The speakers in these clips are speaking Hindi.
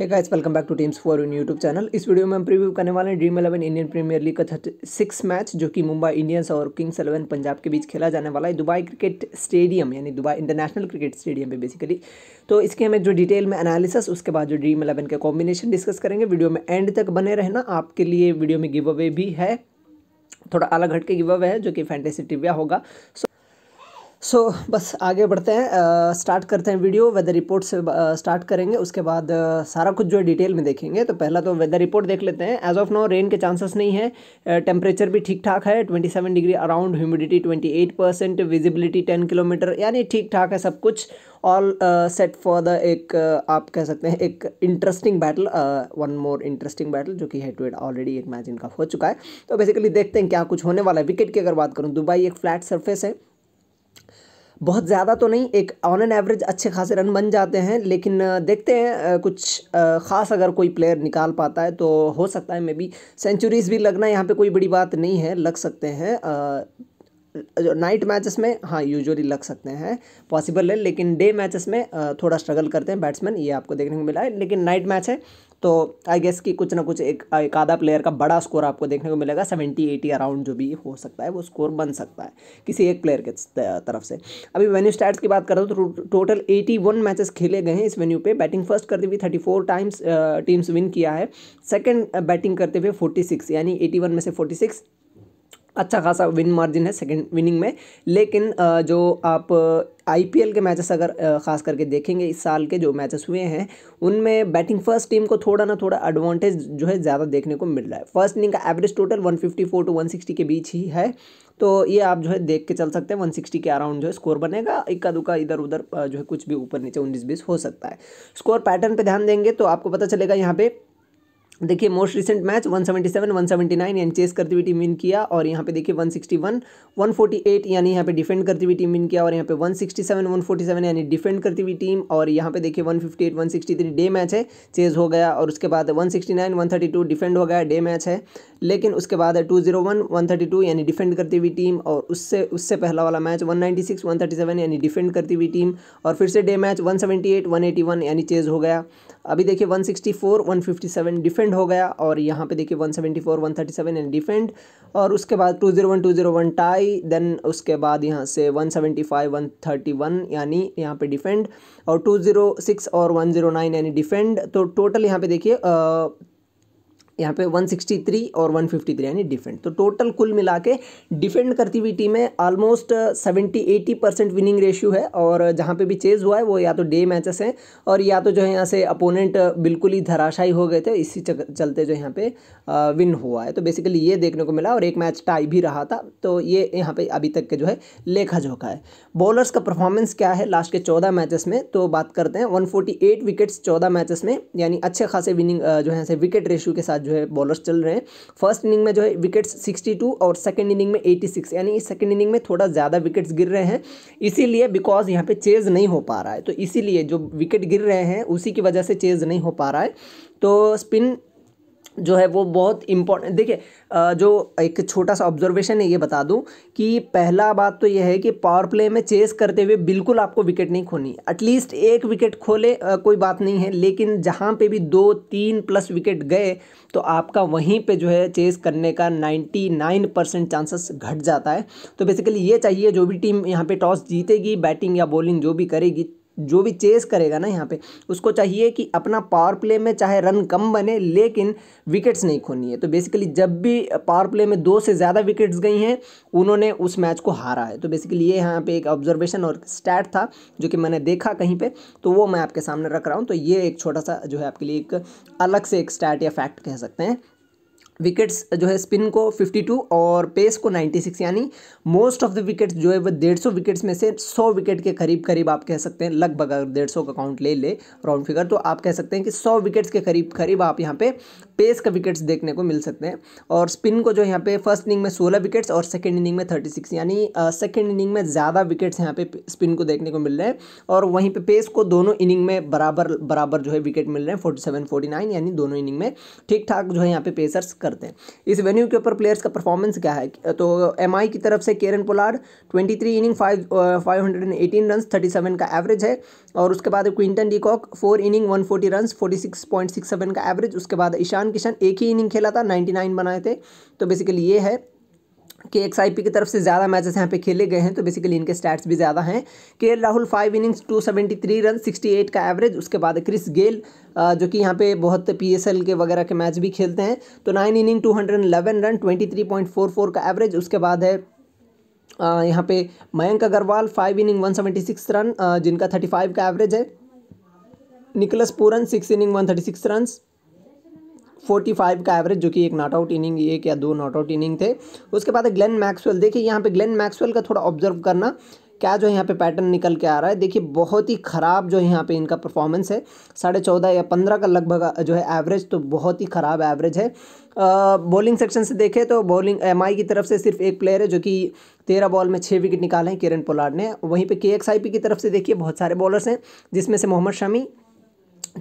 है guys welcome back to teams for in YouTube channel इस वीडियो में हम प्रीव्यू करने वाले हैं Dream Eleven Indian Premier League का सिक्स मैच जो कि मुंबई इंडियंस और किंग्स इलेवन पंजाब के बीच खेला जाने वाला है दुबई क्रिकेट स्टेडियम यानी दुबई इंटरनेशनल क्रिकेट स्टेडियम पे बेसिकली तो इसके हम एक जो डिटेल में एनालिसिस उसके बाद जो ड्रीम इलेवन के कॉम्बिनेशन डिस्कस करेंगे वीडियो में एंड तक बने रहना आपके लिए वीडियो में गिव अवे भी है थोड़ा अलग हट के गिव अवे है जो कि फैंटेसी टिव्या होगा सो सो so, बस आगे बढ़ते हैं आ, स्टार्ट करते हैं वीडियो वेदर रिपोर्ट से आ, स्टार्ट करेंगे उसके बाद आ, सारा कुछ जो है डिटेल में देखेंगे तो पहला तो वेदर रिपोर्ट देख लेते हैं एज ऑफ नो रेन के चांसेस नहीं है टेम्परेचर भी ठीक ठाक है twenty seven degree around humidity twenty eight percent visibility ten kilometre यानी ठीक ठाक है सब कुछ ऑल सेट फॉर द एक आप कह सकते हैं एक interesting battle one more interesting battle जो कि हेड टू हेड ऑलरेडी एक मैच इनका हो चुका है तो बेसिकली देखते हैं क्या कुछ होने वाला है विकेट की अगर बात करूँ दुबई एक फ्लैट सर्फेस है बहुत ज़्यादा तो नहीं एक ऑन एन एवरेज अच्छे खासे रन बन जाते हैं लेकिन देखते हैं कुछ ख़ास अगर कोई प्लेयर निकाल पाता है तो हो सकता है मे बी सेंचुरीज़ भी लगना यहाँ पे कोई बड़ी बात नहीं है लग सकते हैं नाइट मैचेस में हाँ यूजुअली लग सकते हैं पॉसिबल है लेकिन डे मैचेस में थोड़ा स्ट्रगल करते हैं बैट्समैन ये आपको देखने को मिला है लेकिन नाइट मैच है तो आई गेस कि कुछ ना कुछ एक एक आधा प्लेयर का बड़ा स्कोर आपको देखने को मिलेगा सेवेंटी एटी अराउंड जो भी हो सकता है वो स्कोर बन सकता है किसी एक प्लेयर के तरफ से अभी वेन्यू स्टैट्स की बात करें तो टोटल एटी वन मैचेस खेले गए हैं इस वेन्यू पे बैटिंग फर्स्ट करते हुए thirty four times teams win किया है सेकेंड बैटिंग करते हुए फोर्टी सिक्स यानी एटी वन में से फोर्टी सिक्स अच्छा खासा विन मार्जिन है सेकंड विनिंग में लेकिन जो आप आईपीएल के मैचेस अगर ख़ास करके देखेंगे इस साल के जो मैचेस हुए हैं उनमें बैटिंग फर्स्ट टीम को थोड़ा ना थोड़ा एडवांटेज जो है ज़्यादा देखने को मिल रहा है फर्स्ट इनिंग का एवरेज टोटल 154 टू 160 के बीच ही है तो ये आप जो है देख के चल सकते हैं 160 के अराउंड जो है स्कोर बनेगा इक्का दुक्का इधर उधर जो है कुछ भी ऊपर नीचे उन्नीस बीस हो सकता है स्कोर पैटर्न पर ध्यान देंगे तो आपको पता चलेगा यहाँ पर देखिए मोस्ट रिसेंट मैच 177, 179 यानी चेस करती हुई टीम विन किया और यहाँ पे देखिए 161, 148 यानी यहाँ पे डिफेंड करती हुई टीम विन किया और यहाँ पे 167, 147 यानी डिफेंड करती हुई टीम और यहाँ पे देखिए 158, 163 डे मैच है चेज हो गया और उसके बाद 169, 132 डिफेंड हो गया डे मैच है लेकिन उसके बाद two zero one one thirty two यानी डिफेंड करती हुई टीम और उससे उससे पहला वाला match one ninety six one thirty seven यानी डिफेंड करती हुई टीम और फिर से day match one seventy eight one eighty one यानी चेज हो गया अभी देखिए 164, 157 डिफेंड हो गया और यहाँ पे देखिए 174, 137 एंड डिफेंड और उसके बाद 201, 201 टाई देन उसके बाद यहाँ से 175, 131 यानी यहाँ पे डिफेंड और 206 और 109 यानी डिफेंड तो टोटल यहाँ पे देखिए यहाँ पे 163 और 153 यानी डिफेंड तो टोटल कुल मिला के डिफेंड करती हुई टीमें ऑलमोस्ट 70 80 परसेंट विनिंग रेशियो है और जहाँ पे भी चेज़ हुआ है वो या तो डे मैचेस हैं और या तो जो है यहाँ से अपोनेंट बिल्कुल ही धराशायी हो गए थे इसी चलते जो यहाँ पे विन हुआ है तो बेसिकली ये देखने को मिला और एक मैच टाई भी रहा था तो ये यहाँ पर अभी तक के जो है लेखा झोंका है बॉलर्स का परफॉर्मेंस क्या है लास्ट के चौदह मैचेस में तो बात करते हैं वन विकेट्स चौदह मैचेस में यानी अच्छे खासे विनिंग जो है विकेट रेशियो के साथ जो है बॉलर्स चल रहे हैं फर्स्ट इनिंग में जो है विकेट्स सिक्सटी टू और सेकेंड इनिंग में एटी सिक्स यानी इस सेकेंड इनिंग में थोड़ा ज़्यादा विकेट्स गिर रहे हैं इसीलिए बिकॉज यहाँ पे चेज नहीं हो पा रहा है तो इसीलिए जो विकेट गिर रहे हैं उसी की वजह से चेज नहीं हो पा रहा है तो स्पिन जो है वो बहुत इम्पोर्टेंट देखिए जो एक छोटा सा ऑब्जर्वेशन है ये बता दूं कि पहला बात तो ये है कि पावर प्ले में चेस करते हुए बिल्कुल आपको विकेट नहीं खोनी एटलीस्ट एक विकेट खोले कोई बात नहीं है लेकिन जहाँ पे भी दो तीन प्लस विकेट गए तो आपका वहीं पे जो है चेस करने का नाइन परसेंट चांसेस घट जाता है तो बेसिकली ये चाहिए जो भी टीम यहाँ पर टॉस जीतेगी बैटिंग या बॉलिंग जो भी करेगी जो भी चेस करेगा ना यहाँ पे उसको चाहिए कि अपना पावर प्ले में चाहे रन कम बने लेकिन विकेट्स नहीं खोनी है तो बेसिकली जब भी पावर प्ले में दो से ज़्यादा विकेट्स गई हैं उन्होंने उस मैच को हारा है तो बेसिकली ये यहाँ पे एक ऑब्जर्वेशन और स्टैट था जो कि मैंने देखा कहीं पर तो वो मैं आपके सामने रख रहा हूँ तो ये एक छोटा सा जो है आपके लिए एक अलग से एक स्टैट या फैक्ट कह सकते हैं विकेट्स uh, जो है स्पिन को 52 और पेस को 96 यानी मोस्ट ऑफ द विकेट्स जो है वो 150 विकेट्स में से 100 विकेट के करीब करीब आप कह सकते हैं लगभग अगर 150 का काउंट ले ले राउंड फिगर तो आप कह सकते हैं कि 100 विकेट्स के करीब करीब आप यहाँ पे पेस का विकेट्स देखने को मिल सकते हैं और स्पिन को जो यहाँ पे फर्स्ट इनिंग में सोलह विकेट्स और सेकेंड इनिंग में थर्टी सिक्स यानी सेकेंड इनिंग में ज़्यादा विकेट्स यहाँ पे स्पिन को देखने को मिल रहे हैं और वहीं पे पेस को दोनों इनिंग में बराबर बराबर जो है विकेट मिल रहे हैं फोर्टी सेवन फोर्टी नाइन यानी दोनों इनिंग में ठीक ठाक जो है यहाँ पे पेसर्स करते हैं इस वेन्यू के ऊपर प्लेयर्स का परफॉर्मेंस क्या है तो एम की तरफ से Kieron Pollard twenty three inning five five hundred and eighteen run thirty seven का एवरेज है और उसके बाद Quinton de Kock four inning one forty run forty six point six seven का एवरेज उसके बाद ईशान ईशान किशन एक ही इनिंग खेला था नाइन्टी नाइन बनाए थे तो बेसिकली ये है कि एक्स आई पी की तरफ से ज़्यादा मैचेस यहाँ पे खेले गए हैं तो बेसिकली इनके स्टैट्स भी ज़्यादा हैं K Rahul five innings two seventy three run sixty eight का एवरेज उसके बाद क्रिस गेल जो कि यहाँ पे बहुत पी एस एल के वगैरह के मैच भी खेलते हैं तो nine inning two hundred eleven run twenty three point four four का एवरेज उसके बाद है यहाँ पे Mayank Agarwal five inning one seventy six run जिनका थर्टी फाइव का एवरेज है Nicholas Pooran six inning one thirty six runs forty five का एवरेज जो कि एक नॉट आउट इनिंग एक या दो नॉट आउट इनिंग थे उसके बाद ग्लेन मैक्सवेल देखिए यहाँ पे ग्लेन मैक्सवेल का थोड़ा ऑब्जर्व करना क्या जो यहाँ पे पैटर्न निकल के आ रहा है देखिए बहुत ही ख़राब जो यहाँ पे इनका परफॉर्मेंस है साढ़े चौदह या पंद्रह का लगभग जो है एवरेज तो बहुत ही ख़राब एवरेज है बॉलिंग सेक्शन से देखें तो बॉलिंग एम की तरफ से सिर्फ एक प्लेयर है जो कि तेरह बॉल में छः विकेट निकाले हैं किरण पोलार्ड ने वहीं पर के की तरफ से देखिए बहुत सारे बॉलर्स हैं जिसमें से मोहम्मद शमी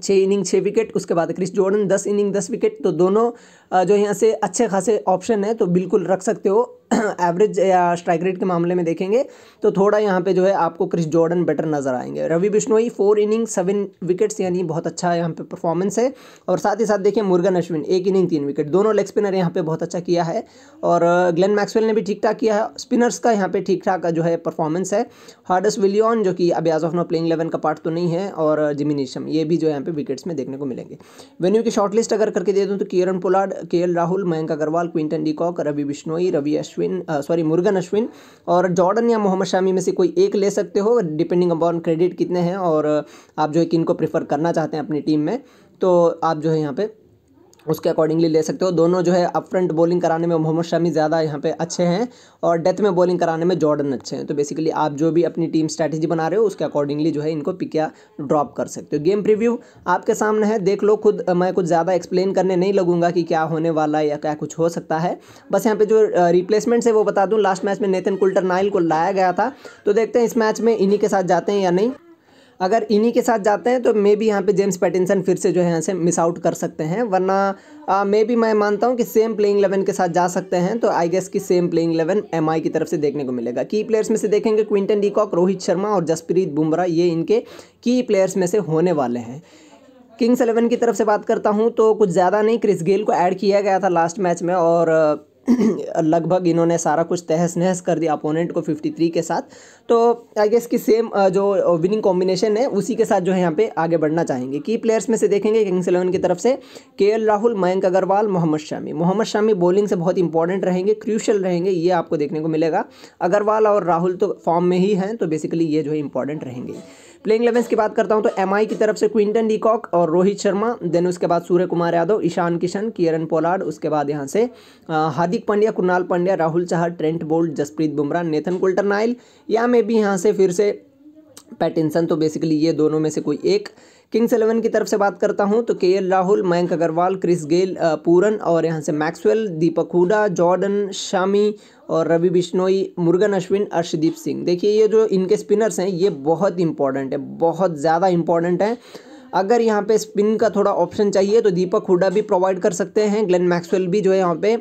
छः इनिंग छः विकेट उसके बाद क्रिस जॉर्डन दस इनिंग दस विकेट तो दोनों जो यहाँ से अच्छे खासे ऑप्शन है तो बिल्कुल रख सकते हो एवरेज या स्ट्राइक रेट के मामले में देखेंगे तो थोड़ा यहाँ पे जो है आपको क्रिस जॉर्डन बेटर नजर आएंगे Ravi Bishnoi four inning seven wickets यानी बहुत अच्छा यहाँ पे परफॉर्मेंस है और साथ ही साथ देखिए मुर्गन अश्विन एक इनिंग तीन विकेट दोनों लेग स्पिनर यहाँ पे बहुत अच्छा किया है और ग्लेन मैक्सवेल ने भी ठीक ठाक किया है स्पिनर्स का यहाँ पर ठीक ठाक जो है परफॉर्मेंस है हार्डस विलियन जो कि अभी आज ऑफ नो प्लेइंग इलेवन का पार्ट तो नहीं है और जिमी ये भी जो यहाँ पे विकेट्स में देखने को मिलेंगे वेन्यू की शॉर्टलिस्ट अगर करके दे दूँ तो Kieron Pollard K Rahul Mayank Agarwal Quinton de Kock Ravi Bishnoi Ravi Ashwin Ashwin sorry Murugan Ashwin और जॉर्डन या मोहम्मद शामी में से कोई एक ले सकते हो डिपेंडिंग अपॉन क्रेडिट कितने हैं और आप जो है किन को प्रेफर करना चाहते हैं अपनी टीम में तो आप जो है यहाँ पर उसके अकॉर्डिंगली ले सकते हो दोनों जो है अप फ्रंट बॉलिंग कराने में मोहम्मद शमी ज़्यादा यहाँ पे अच्छे हैं और डेथ में बॉलिंग कराने में जॉर्डन अच्छे हैं तो बेसिकली आप जो भी अपनी टीम स्ट्रैटेजी बना रहे हो उसके अकॉर्डिंगली जो है इनको पिक या ड्रॉप कर सकते हो गेम प्रिव्यू आपके सामने है देख लो खुद मैं कुछ ज़्यादा एक्सप्लेन करने नहीं लगूंगा कि क्या होने वाला है या क्या कुछ हो सकता है बस यहाँ पर जो रिप्लेसमेंट्स है वो बता दूँ लास्ट मैच में नेतन कुल्टर नाइल को लाया गया था तो देखते हैं इस मैच में इन्हीं के साथ जाते हैं या नहीं अगर इन्हीं के साथ जाते हैं तो मे भी यहाँ पे जेम्स पैटिनसन फिर से जो है यहाँ से मिस आउट कर सकते हैं वरना मे भी मैं मानता हूँ कि सेम प्लेइंग इलेवन के साथ जा सकते हैं तो आई गेस कि सेम प्लेइंग इलेवन एम की तरफ से देखने को मिलेगा की प्लेयर्स में से देखेंगे क्विंटन डीकॉक रोहित शर्मा और जसप्रीत बुमराह ये इनके की प्लेयर्स में से होने वाले हैं किंग्स इलेवन की तरफ से बात करता हूँ तो कुछ ज़्यादा नहीं क्रिस गेल को ऐड किया गया था लास्ट मैच में और लगभग इन्होंने सारा कुछ तहस नहस कर दिया अपोनेंट को 53 के साथ तो आई गेस की सेम जो विनिंग कॉम्बिनेशन है उसी के साथ जो है यहाँ पे आगे बढ़ना चाहेंगे की प्लेयर्स में से देखेंगे किंग्स इलेवन की तरफ से के राहुल मयंक अग्रवाल मोहम्मद शामी मोहम्मद शामी बॉलिंग से बहुत इंपॉर्टेंट रहेंगे क्रूशल रहेंगे ये आपको देखने को मिलेगा अग्रवाल और राहुल तो फॉर्म में ही हैं तो बेसिकली ये जो है इंपॉर्टेंट रहेंगे प्लेइंग इलेवन की बात करता हूँ तो एम की तरफ से क्विंटन डीकॉक और रोहित शर्मा देन उसके बाद सूर्य कुमार यादव ईशान किशन किरण पोलार्ड उसके बाद यहाँ से Hardik Pandya Krunal Pandya Rahul Chahar Trent Boult Jasprit Bumrah Nathan Coulter Nile या मे भी यहाँ से फिर से पैटिनसन तो बेसिकली ये दोनों में से कोई एक किंग्स इलेवन की तरफ से बात करता हूँ तो K L Rahul Mayank Agarwal Chris Gayle Pooran और यहाँ से मैक्सवेल दीपक हुडा जॉर्डन शामी और रवि बिश्नोई मुर्गन अश्विन अर्शदीप सिंह देखिए ये जो इनके स्पिनर्स हैं ये बहुत इंपॉर्टेंट है बहुत ज़्यादा इंपॉर्टेंट है अगर यहाँ पे स्पिन का थोड़ा ऑप्शन चाहिए तो दीपक हुडा भी प्रोवाइड कर सकते हैं ग्लेन मैक्सवेल भी जो है यहाँ पे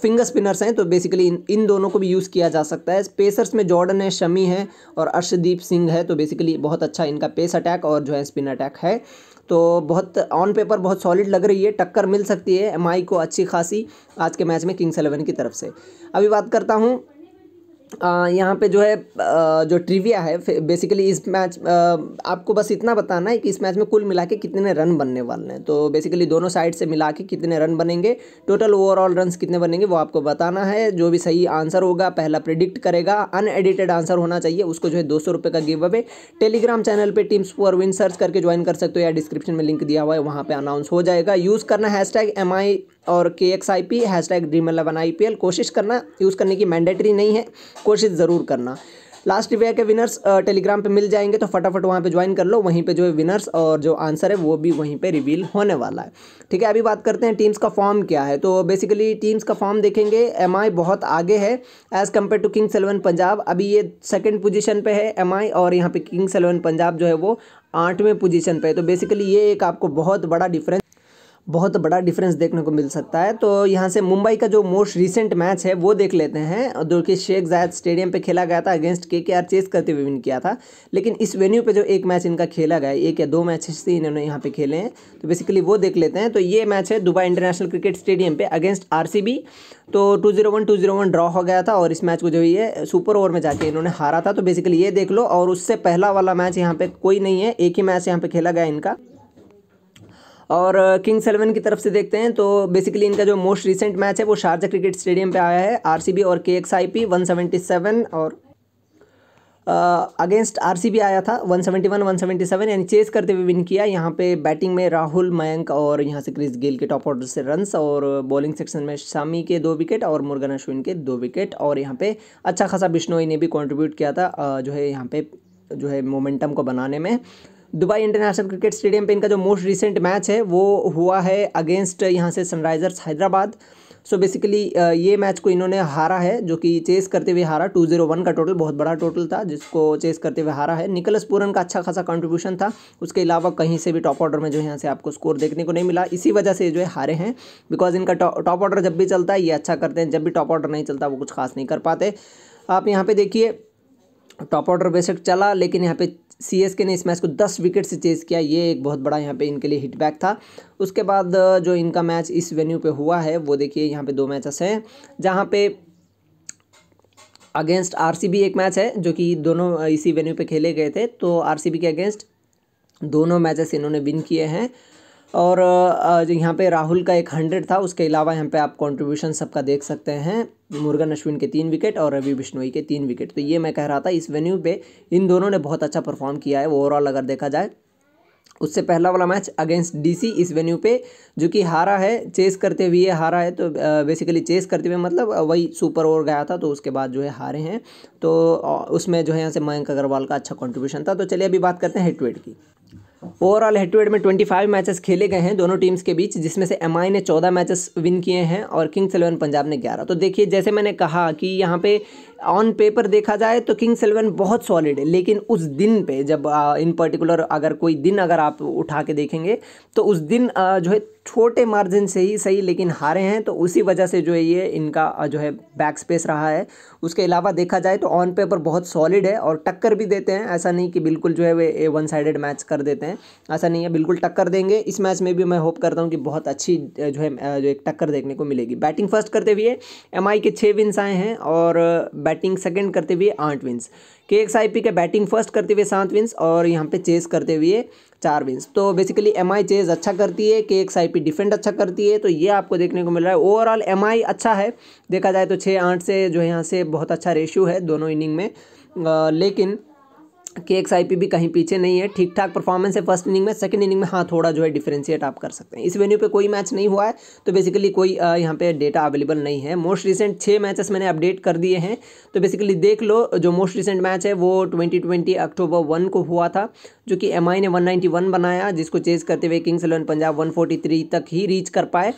फिंगर स्पिनर्स हैं तो बेसिकली इन, इन दोनों को भी यूज़ किया जा सकता है पेसर्स में जॉर्डन है शमी है और अर्शदीप सिंह है तो बेसिकली बहुत अच्छा इनका पेस अटैक और जो है स्पिन अटैक है तो बहुत ऑन पेपर बहुत सॉलिड लग रही है टक्कर मिल सकती है एम को अच्छी खासी आज के मैच में किंग्स एलेवन की तरफ से अभी बात करता हूँ यहाँ पे जो है जो ट्रिविया है बेसिकली इस मैच आपको बस इतना बताना है कि इस मैच में कुल मिला के कितने रन बनने वाले हैं तो बेसिकली दोनों साइड से मिला के कितने रन बनेंगे टोटल ओवरऑल रन कितने बनेंगे वो आपको बताना है जो भी सही आंसर होगा पहला प्रिडिक्ट करेगा अनएडिटेड आंसर होना चाहिए उसको जो है दो सौ का गिव अवे टेलीग्राम चैनल पर टीम्स फॉर विन सर्च करके ज्वाइन कर सकते हो या डिस्क्रिप्शन में लिंक दिया हुआ है वहाँ पर अनाउंस हो जाएगा यूज़ करना हैश टैग एम आई और K X I P hashtag dream eleven I P L कोशिश करना यूज़ करने की मैंडेटरी नहीं है कोशिश ज़रूर करना लास्ट वे के विनर्स टेलीग्राम पे मिल जाएंगे तो फटाफट वहाँ पे ज्वाइन कर लो वहीं पे जो है विनर्स और जो आंसर है वो भी वहीं पे रिवील होने वाला है ठीक है अभी बात करते हैं टीम्स का फॉर्म क्या है तो बेसिकली टीम्स का फॉर्म देखेंगे एम बहुत आगे है as compare to Kings Eleven Punjab अभी ये सेकेंड पोजिशन पर है एम और यहाँ पर किंग्स एलेवन पंजाब जो है वो आठवें पोजिशन पर है तो बेसिकली ये एक आपको बहुत बड़ा डिफरेंस बहुत बड़ा डिफरेंस देखने को मिल सकता है तो यहाँ से मुंबई का जो मोस्ट रिसेंट मैच है वो देख लेते हैं जो कि शेख जायद स्टेडियम पे खेला गया था अगेंस्ट के के आर चेस करते हुए विन किया था लेकिन इस वेन्यू पे जो एक मैच इनका खेला गया एक या दो मैचेस से इन्होंने यहाँ पे खेले हैं तो बेसिकली वो देख लेते हैं तो ये मैच है दुबई इंटरनेशनल क्रिकेट स्टेडियम पर अगेंस्ट आर तो two zero one two zero one draw हो गया था और इस मैच को जो ये सुपर ओवर में जाके इन्होंने हारा था तो बेसिकली ये देख लो और उससे पहला वाला मैच यहाँ पे कोई नहीं है एक ही मैच यहाँ पे खेला गया इनका और किंग्स इलेवन की तरफ से देखते हैं तो बेसिकली इनका जो मोस्ट रिसेंट मैच है वो शारजा क्रिकेट स्टेडियम पे आया है आरसीबी और K X I P one seventy seven और अगेंस्ट आर सी बी आया था 171 177 यानी चेस करते हुए विन किया यहाँ पे बैटिंग में राहुल मयंक और यहाँ से क्रिस गेल के टॉप ऑर्डर से रन्स और बॉलिंग सेक्शन में शामी के दो विकेट और मुर्गन अश्विन के दो विकेट और यहाँ पे अच्छा खासा बिश्नोई ने भी कंट्रीब्यूट किया था जो है यहाँ पे जो है मोमेंटम को बनाने में दुबई इंटरनेशनल क्रिकेट स्टेडियम पे इनका जो मोस्ट रिसेंट मैच है वो हुआ है अगेंस्ट यहाँ से सनराइज़र्स हैदराबाद सो बेसिकली ये मैच को इन्होंने हारा है जो कि चेस करते हुए हारा टू जीरो वन का टोटल बहुत बड़ा टोटल था जिसको चेस करते हुए हारा है निकलस पूरन का अच्छा खासा कंट्रीब्यूशन था उसके अलावा कहीं से भी टॉप ऑर्डर में जो यहाँ से आपको स्कोर देखने को नहीं मिला इसी वजह से जो है हारे हैं बिकॉज इनका टॉप ऑर्डर जब भी चलता है ये अच्छा करते हैं जब भी टॉप ऑर्डर नहीं चलता वो कुछ खास नहीं कर पाते आप यहाँ पर देखिए टॉप ऑर्डर बेशक चला लेकिन यहाँ पे सीएसके ने इस मैच को दस विकेट से चेज किया ये एक बहुत बड़ा यहाँ पे इनके लिए हिटबैक था उसके बाद जो इनका मैच इस वेन्यू पे हुआ है वो देखिए यहाँ पे दो मैचेस हैं जहाँ पे अगेंस्ट आरसीबी एक मैच है जो कि दोनों इसी वेन्यू पे खेले गए थे तो आरसीबी के अगेंस्ट दोनों मैचेस इन्होंने विन किए हैं और यहाँ पे राहुल का एक हंड्रेड था उसके अलावा यहाँ पे आप कंट्रीब्यूशन सबका देख सकते हैं मुर्गन अश्विन के तीन विकेट और रवि बिश्नोई के तीन विकेट तो ये मैं कह रहा था इस वेन्यू पे इन दोनों ने बहुत अच्छा परफॉर्म किया है ओवरऑल अगर देखा जाए उससे पहला वाला मैच अगेंस्ट डीसी इस वेन्यू पे जो कि हारा है चेस करते हुए हारा है तो बेसिकली चेस करते हुए मतलब वही सुपर ओवर गया था तो उसके बाद जो है हारे हैं तो उसमें जो है यहाँ से मयंक अग्रवाल का अच्छा कंट्रीब्यूशन था तो चलिए अभी बात करते हैं हेटवेट की ओवरऑल हेड टू हेड में 25 मैचेस खेले गए हैं दोनों टीम्स के बीच जिसमें से एम ने 14 मैचेस विन किए हैं और किंग्स इलेवन पंजाब ने 11 तो देखिए जैसे मैंने कहा कि यहाँ पे ऑन पेपर देखा जाए तो किंग्स इलेवन बहुत सॉलिड है लेकिन उस दिन पे जब इन पर्टिकुलर अगर कोई दिन अगर आप उठा के देखेंगे तो उस दिन जो है छोटे मार्जिन से ही सही लेकिन हारे हैं तो उसी वजह से जो है ये इनका जो है बैक स्पेस रहा है उसके अलावा देखा जाए तो ऑन पेपर बहुत सॉलिड है और टक्कर भी देते हैं ऐसा नहीं कि बिल्कुल जो है वे ए वन साइडेड मैच कर देते हैं ऐसा नहीं है बिल्कुल टक्कर देंगे इस मैच में भी मैं होप करता हूँ कि बहुत अच्छी जो है जो एक टक्कर देखने को मिलेगी बैटिंग फर्स्ट करते हुए एम के छः विन्स आए हैं और बैटिंग सेकंड करते हुए आठ विन्स के एक्स आई पी के बैटिंग फर्स्ट करते हुए सात विन्स और यहाँ पे चेस करते हुए चार विन्स तो बेसिकली एम आई चेज अच्छा करती है के एक्स आई पी डिफेंड अच्छा करती है तो ये आपको देखने को मिल रहा है ओवरऑल एम आई अच्छा है देखा जाए तो छः आठ से जो यहाँ से बहुत अच्छा रेशियो है दोनों इनिंग में आ, लेकिन के एक्स आई पी भी कहीं पीछे नहीं है ठीक ठाक परफॉर्मेंस है फर्स्ट इनिंग में सेकंड इनिंग में हाँ थोड़ा जो है डिफरेंशिएट आप कर सकते हैं इस वेन्यू पे कोई मैच नहीं हुआ है तो बेसिकली कोई यहाँ पे डेटा अवेलेबल नहीं है मोस्ट रिसेंट छः मैचेस मैंने अपडेट कर दिए हैं तो बेसिकली देख लो जो मोस्ट रिसेंट मैच है वो ट्वेंटी ट्वेंटी अक्टूबर वन को हुआ था जो कि एम ने वन बनाया जिसको चेज करते हुए किंग्स इलेवन पंजाब वन तक ही रीच कर पाए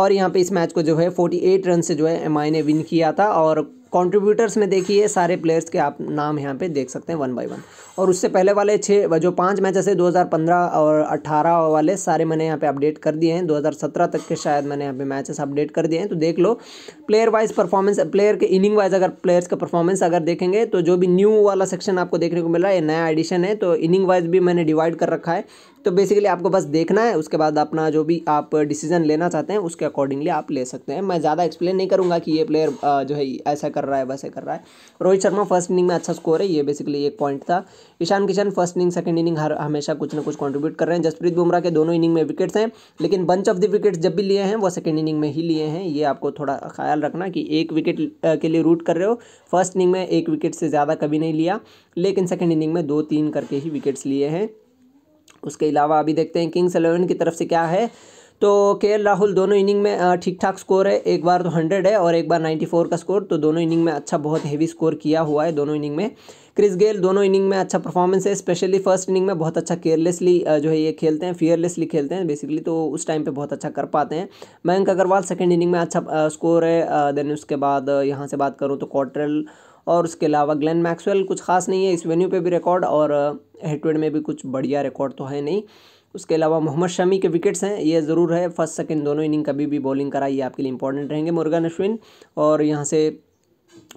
और यहाँ पे इस मैच को जो है 48 रन से जो है एम ने विन किया था और कंट्रीब्यूटर्स में देखिए सारे प्लेयर्स के आप नाम यहाँ पे देख सकते हैं वन बाय वन और उससे पहले वाले छः जो पांच मैचेस है 2015 और 18 वाले सारे मैंने यहाँ पे अपडेट कर दिए हैं 2017 तक के शायद मैंने यहाँ पे मैचेस अपडेट कर दिए हैं तो देख लो प्लेयर वाइज परफॉर्मेंस प्लेयर के इनिंग वाइज अगर प्लेयर्स का परफॉर्मेंस अगर देखेंगे तो जो भी न्यू वाला सेक्शन आपको देखने को मिल रहा है नया एडिशन है तो इनिंग वाइज भी मैंने डिवाइड कर रखा है तो बेसिकली आपको बस देखना है उसके बाद अपना जो भी आप डिसीजन लेना चाहते हैं उसके अकॉर्डिंगली आप ले सकते हैं मैं ज़्यादा एक्सप्लेन नहीं करूँगा कि ये प्लेयर जो है ऐसा कर रहा है वैसे कर रहा है रोहित शर्मा फर्स्ट इनिंग में अच्छा स्कोर है ये बेसिकली एक पॉइंट था Ishan Kishan first inning second inning हर हमेशा कुछ ना कुछ कॉन्ट्रीब्यूट कर रहे हैं जसप्रीत बुमराह के दोनों इनिंग में विकेट्स हैं लेकिन बंच ऑफ द विकेट्स जब भी लिए हैं वो सेकेंड इनिंग में ही लिए हैं ये आपको थोड़ा ख्याल रखना कि एक विकेट के लिए रूट कर रहे हो फर्स्ट इनिंग में एक विकेट से ज़्यादा कभी नहीं लिया लेकिन सेकेंड इनिंग में दो तीन करके ही विकेट्स लिए हैं उसके अलावा अभी देखते हैं किंग्स इलेवन की तरफ से क्या है तो के राहुल दोनों इनिंग में ठीक ठाक स्कोर है एक बार तो हंड्रेड है और एक बार नाइन्टी फोर का स्कोर तो दोनों इनिंग में अच्छा बहुत हैवी स्कोर किया हुआ है दोनों इनिंग में क्रिस गेल दोनों इनिंग में अच्छा परफॉर्मेंस है स्पेशली फर्स्ट इनिंग में बहुत अच्छा केयरलेसली जो है ये खेलते हैं फियरलेसली खेलते हैं बेसिकली तो उस टाइम पे बहुत अच्छा कर पाते हैं मयंक अग्रवाल सेकंड इनिंग में अच्छा स्कोर है देन उसके बाद यहाँ से बात करूँ तो क्वार्टरल और उसके अलावा ग्लेन मैक्सवेल कुछ खास नहीं है इस वेन्यू पे भी रिकॉर्ड और हेटवेड में भी कुछ बढ़िया रिकॉर्ड तो है नहीं उसके अलावा मोहम्मद शमी के विकेट्स हैं ये ज़रूर है फर्स्ट सेकंड दोनों इनिंग कभी भी बॉलिंग कराई ये आपके लिए इंपॉर्टेंट रहेंगे मुर्गन अश्विन और यहाँ से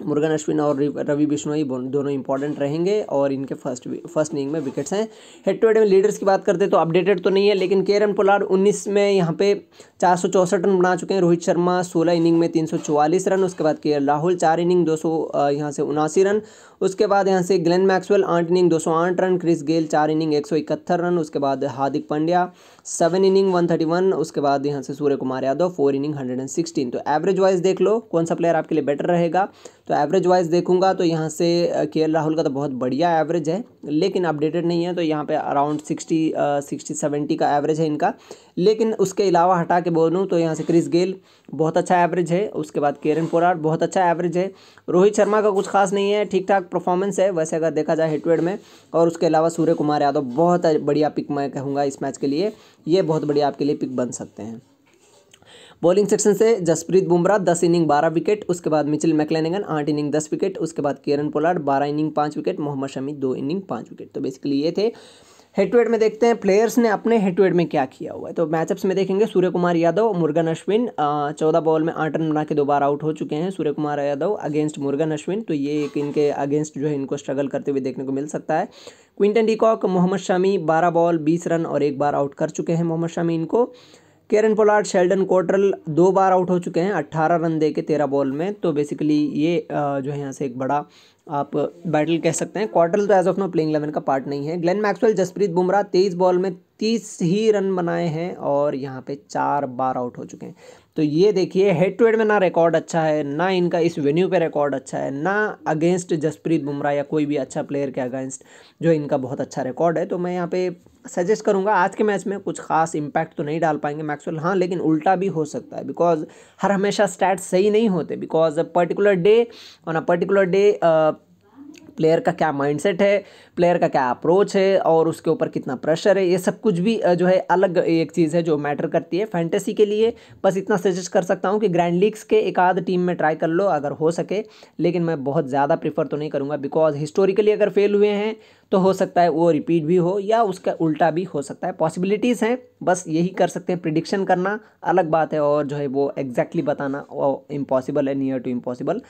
मुर्गन अश्विन और रवि बिश्नोई दोनों इंपॉर्टेंट रहेंगे और इनके फर्स्ट फर्स्ट इनिंग में विकेट्स हैं हेड टू हेड में लीडर्स की बात करते तो अपडेटेड तो नहीं है लेकिन केरन पोलार्ड 19 में यहाँ पे चार रन बना चुके हैं रोहित शर्मा 16 इनिंग में 344 रन उसके बाद के राहुल चार इनिंग दो सौ यहाँ से उनासी रन उसके बाद यहाँ से ग्लेन मैक्सवेल आठ इनिंग दो रन क्रिस गेल चार इनिंग एक रन उसके बाद Hardik Pandya seven inning one thirty one उसके बाद यहाँ से Surya Kumar Yadav four inning hundred and sixteen तो एवरेज वाइज देख लो कौन सा प्लेयर आपके लिए बेटर रहेगा तो एवरेज वाइज देखूंगा तो यहाँ से के राहुल का तो बहुत बढ़िया एवरेज है लेकिन अपडेटेड नहीं है तो यहाँ पे अराउंड सिक्सटी सिक्सटी सेवेंटी का एवरेज है इनका लेकिन उसके अलावा हटा के बोलूँ तो यहाँ से क्रिस गेल बहुत अच्छा एवरेज है उसके बाद केरन पोरार बहुत अच्छा एवरेज है रोहित शर्मा का कुछ खास नहीं है ठीक ठाक परफॉर्मेंस है वैसे अगर देखा जाए हेटवेड में और उसके अलावा सूर्य कुमार यादव बहुत बढ़िया पिक मैं कहूँगा इस मैच के लिए ये बहुत बढ़िया आपके लिए पिक बन सकते हैं बॉलिंग सेक्शन से जसप्रीत बुमराह दस इनिंग बारह विकेट उसके बाद मिचिल मैकलेनेगन आठ इनिंग दस विकेट उसके बाद किरण पोलार्ड बारह इनिंग पाँच विकेट मोहम्मद शमी दो इनिंग पाँच विकेट तो बेसिकली ये थे हेड टू हेड में देखते हैं प्लेयर्स ने अपने हेड टू हेड में क्या किया हुआ है तो मैचअप्स में देखेंगे सूर्य कुमार यादव मुर्गन अश्विन चौदह बॉल में आठ रन बना के दो बार आउट हो चुके हैं सूर्य कुमार यादव अगेंस्ट मुर्गन अश्विन तो ये एक इनके अगेंस्ट जो है इनको स्ट्रगल करते हुए देखने को मिल सकता है क्विंटन डीकॉक मोहम्मद शमी बारह बॉल बीस रन और एक बार आउट कर चुके हैं मोहम्मद शमी इनको केरन पोलार्ड शेल्डन कोटरल दो बार आउट हो चुके हैं अट्ठारह रन दे के तेरह बॉल में तो बेसिकली ये जो है यहाँ से एक बड़ा आप बैटल कह सकते हैं क्वार्टरल तो as of now playing eleven का पार्ट नहीं है ग्लेन मैक्सवेल जसप्रीत बुमराह तेईस बॉल में तीस ही रन बनाए हैं और यहाँ पे चार बार आउट हो चुके हैं तो ये देखिए हेड टू हेड में ना रिकॉर्ड अच्छा है ना इनका इस वेन्यू पे रिकॉर्ड अच्छा है ना अगेंस्ट जसप्रीत बुमराह या कोई भी अच्छा प्लेयर के अगेंस्ट जो इनका बहुत अच्छा रिकॉर्ड है तो मैं यहाँ पे सजेस्ट करूँगा आज के मैच में कुछ खास इम्पैक्ट तो नहीं डाल पाएंगे मैक्सवेल हाँ लेकिन उल्टा भी हो सकता है बिकॉज हर हमेशा स्टैट सही नहीं होते because particular day on a particular day player का क्या माइंडसेट है प्लेयर का क्या अप्रोच है और उसके ऊपर कितना प्रेशर है ये सब कुछ भी जो है अलग एक चीज़ है जो मैटर करती है फैंटेसी के लिए बस इतना सजेस्ट कर सकता हूँ कि ग्रैंड लीग्स के एक आध टीम में ट्राई कर लो अगर हो सके लेकिन मैं बहुत ज़्यादा प्रीफर तो नहीं करूँगा बिकॉज हिस्टोरिकली अगर फेल हुए हैं तो हो सकता है वो रिपीट भी हो या उसका उल्टा भी हो सकता है पॉसिबिलिटीज़ हैं बस यही कर सकते हैं प्रिडिक्शन करना अलग बात है और जो है वो एग्जैक्टली बताना इम्पॉसिबल है नियर टू इम्पॉसिबल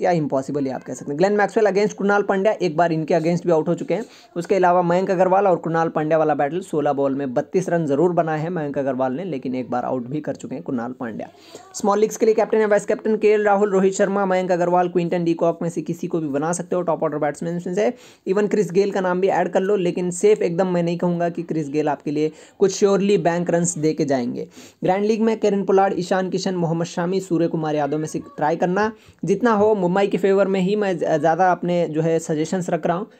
या इम्पॉसिबल ही आप कह सकते हैं Glenn Maxwell against Krunal Pandya एक बार इनके अगेंस्ट भी आउट हो चुके हैं उसके अलावा मयंक अग्रवाल और कुणाल पांड्या वाला बैटल सोलह बॉल में बत्तीस रन जरूर बनाए हैं मयंक अग्रवाल ने लेकिन एक बार आउट भी कर चुके हैं कुणाल पांड्या स्मॉल लीग्स के लिए कैप्टन है vice captain K Rahul Rohit Sharma Mayank Agarwal Quinton de में से किसी को भी बना सकते हो टॉप ऑर्डर बैट्समैन में से इवन क्रिस गेल का नाम भी ऐड कर लो लेकिन सेफ एकदम मैं नहीं कहूँगा कि क्रिस गेल आपके लिए कुछ श्योरली बैंक रन दे के जाएंगे ग्रैंड लीग में करण पुलाड़ ईशान किशन मोहम्मद शामी सूर्य कुमार यादव में से ट्राई करना जितना हो मुंबई के फेवर में ही मैं ज़्यादा अपने जो है सजेशंस रख रहा हूँ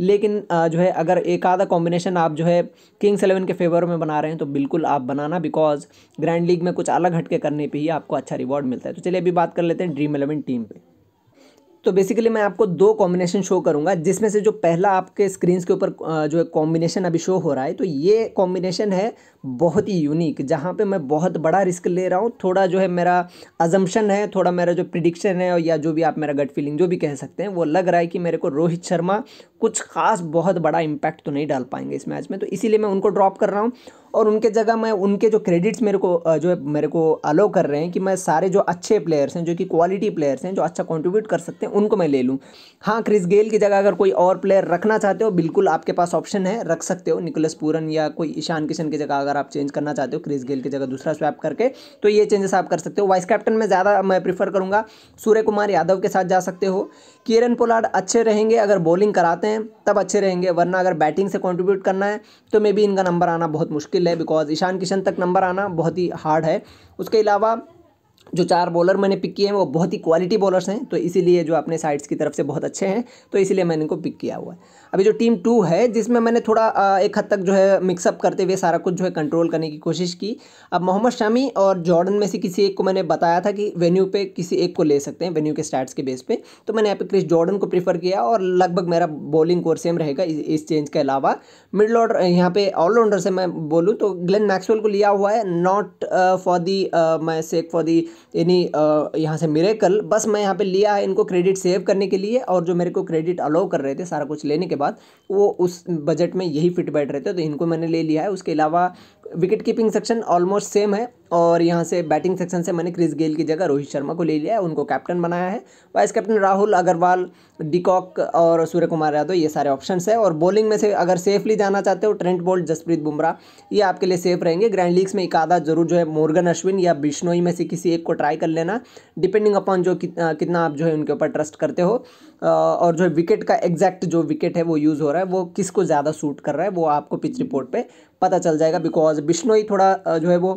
लेकिन जो है अगर एक आधा कॉम्बिनेशन आप जो है किंग्स इलेवन के फेवर में बना रहे हैं तो बिल्कुल आप बनाना बिकॉज ग्रैंड लीग में कुछ अलग हटके करने पे ही आपको अच्छा रिवॉर्ड मिलता है तो चलिए अभी बात कर लेते हैं ड्रीम इलेवन टीम पे तो बेसिकली मैं आपको दो कॉम्बिनेशन शो करूंगा जिसमें से जो पहला आपके स्क्रीन के ऊपर जो है कॉम्बिनेशन अभी शो हो रहा है तो ये कॉम्बिनेशन है बहुत ही यूनिक जहाँ पे मैं बहुत बड़ा रिस्क ले रहा हूँ थोड़ा जो है मेरा अजम्पन है थोड़ा मेरा जो प्रिडिक्शन है या जो भी आप मेरा गट फीलिंग जो भी कह सकते हैं वो लग रहा है कि मेरे को रोहित शर्मा कुछ खास बहुत बड़ा इम्पैक्ट तो नहीं डाल पाएंगे इस मैच में तो इसीलिए मैं उनको ड्रॉप कर रहा हूँ और उनके जगह मैं उनके जो क्रेडिट्स मेरे को जो है मेरे को अलो कर रहे हैं कि मैं सारे जो अच्छे प्लेयर्स हैं जो कि क्वालिटी प्लेयर्स हैं जो अच्छा कंट्रीब्यूट कर सकते हैं उनको मैं ले लूँ हाँ क्रिस गेल की जगह अगर कोई और प्लेयर रखना चाहते हो बिल्कुल आपके पास ऑप्शन है रख सकते हो निकोलस पूरन या कोई ईशान किशन की जगह अगर अगर आप चेंज करना चाहते हो क्रिस गेल की जगह दूसरा स्वैप करके तो ये चेंजेस आप कर सकते हो वाइस कैप्टन में ज़्यादा मैं प्रीफर करूँगा सूर्य कुमार यादव के साथ जा सकते हो किरण पोलार्ड अच्छे रहेंगे अगर बॉलिंग कराते हैं तब अच्छे रहेंगे वरना अगर बैटिंग से कॉन्ट्रीब्यूट करना है तो मे बी इनका नंबर आना बहुत मुश्किल है बिकॉज ईशान किशन तक नंबर आना बहुत ही हार्ड है उसके अलावा जो चार बॉलर मैंने पिक किए हैं वो बहुत ही क्वालिटी बॉलर्स हैं तो इसीलिए जो अपने साइड्स की तरफ से बहुत अच्छे हैं तो इसीलिए मैंने इनको पिक किया हुआ है अभी जो टीम टू है जिसमें मैंने थोड़ा एक हद तक जो है मिक्सअप करते हुए सारा कुछ जो है कंट्रोल करने की कोशिश की अब मोहम्मद शामी और जॉर्डन में से किसी एक को मैंने बताया था कि वेन्यू पे किसी एक को ले सकते हैं वेन्यू के स्टार्ट्स के बेस पे तो मैंने यहाँ पे क्रिस जॉर्डन को प्रीफर किया और लगभग मेरा बॉलिंग कोर सेम रहेगा इस चेंज के अलावा मिडल ऑर्डर यहाँ पे ऑलराउंडर से मैं बोलूँ तो ग्लेन मैक्सवेल को लिया हुआ है not for the my sake for the any यहाँ से मेरे बस मैं यहाँ पर लिया है इनको क्रेडिट सेव करने के लिए और जो मेरे को क्रेडिट अलाउ कर रहे थे सारा कुछ लेने के बाद बाद वो उस बजट में यही फिट बैठ रहे थे तो इनको मैंने ले लिया है उसके अलावा wicket keeping section almost same है और यहाँ से बैटिंग सेक्शन से मैंने क्रिस गेल की जगह रोहित शर्मा को ले लिया है उनको कैप्टन बनाया है vice captain Rahul Agarwal de Kock और सूर्य कुमार यादव ये सारे ऑप्शन है और बॉलिंग में से अगर सेफली जाना चाहते हो ट्रेंट बोल्ट जसप्रीत बुमराह ये आपके लिए सेफ रहेंगे ग्रैंड लीग्स में एक आधा जरूर जो है मोर्गन अश्विन या बिश्नोई में से किसी एक को ट्राई कर लेना डिपेंडिंग अपॉन जो कितना आप जो है उनके ऊपर ट्रस्ट करते हो और जो है विकेट का एग्जैक्ट जो विकेट है वो यूज़ हो रहा है वो किसको ज़्यादा सूट कर रहा है वो आपको पिच रिपोर्ट पे पता चल जाएगा बिकॉज बिश्नोई थोड़ा जो है वो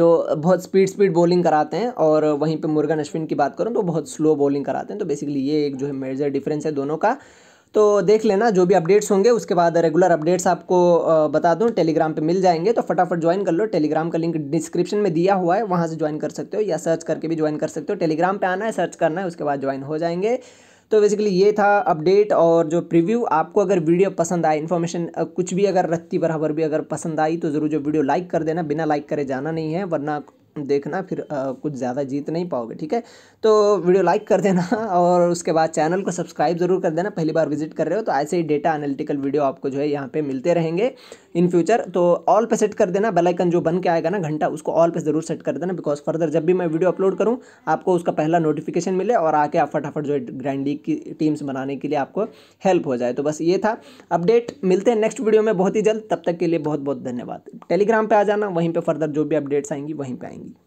जो बहुत स्पीड स्पीड बॉलिंग कराते हैं और वहीं पे मुर्गन अश्विन की बात करूँ तो बहुत स्लो बॉलिंग कराते हैं तो बेसिकली ये एक जो है मेजर डिफरेंस है दोनों का तो देख लेना जो भी अपडेट्स होंगे उसके बाद रेगुलर अपडेट्स आपको बता दूँ टेलीग्राम पे मिल जाएंगे तो फटाफट ज्वाइन कर लो टेलीग्राम का लिंक डिस्क्रिप्शन में दिया हुआ है वहाँ से ज्वाइन कर सकते हो या सर्च करके भी ज्वाइन कर सकते हो टेलीग्राम पे आना है सर्च करना है उसके बाद ज्वाइन हो जाएंगे तो बेसिकली ये था अपडेट और जो प्रीव्यू आपको अगर वीडियो पसंद आए इन्फॉर्मेशन कुछ भी अगर रत्ती बराबर भी अगर पसंद आई तो ज़रूर जो वीडियो लाइक कर देना बिना लाइक करे जाना नहीं है वरना देखना फिर आ, कुछ ज़्यादा जीत नहीं पाओगे ठीक है तो वीडियो लाइक कर देना और उसके बाद चैनल को सब्सक्राइब ज़रूर कर देना पहली बार विजिट कर रहे हो तो ऐसे ही डेटा एनालिटिकल वीडियो आपको जो है यहाँ पे मिलते रहेंगे इन फ्यूचर तो ऑल पे सेट कर देना बेलाइकन जो बन के आएगा ना घंटा उसको ऑल पे ज़रूर सेट कर देना बिकॉज फर्दर जब भी मैं वीडियो अपलोड करूँ आपको उसका पहला नोटिफिकेशन मिले और आके आप फटाफट जो है ग्रैंडी की टीम्स बनाने के लिए आपको हेल्प हो जाए तो बस ये था अपडेट मिलते हैं नेक्स्ट वीडियो में बहुत ही जल्द तब तक के लिए बहुत बहुत धन्यवाद टेलीग्राम पर आ जाना वहीं पर फर्दर जो भी अपडेट्स आएंगी वहीं पर आएंगी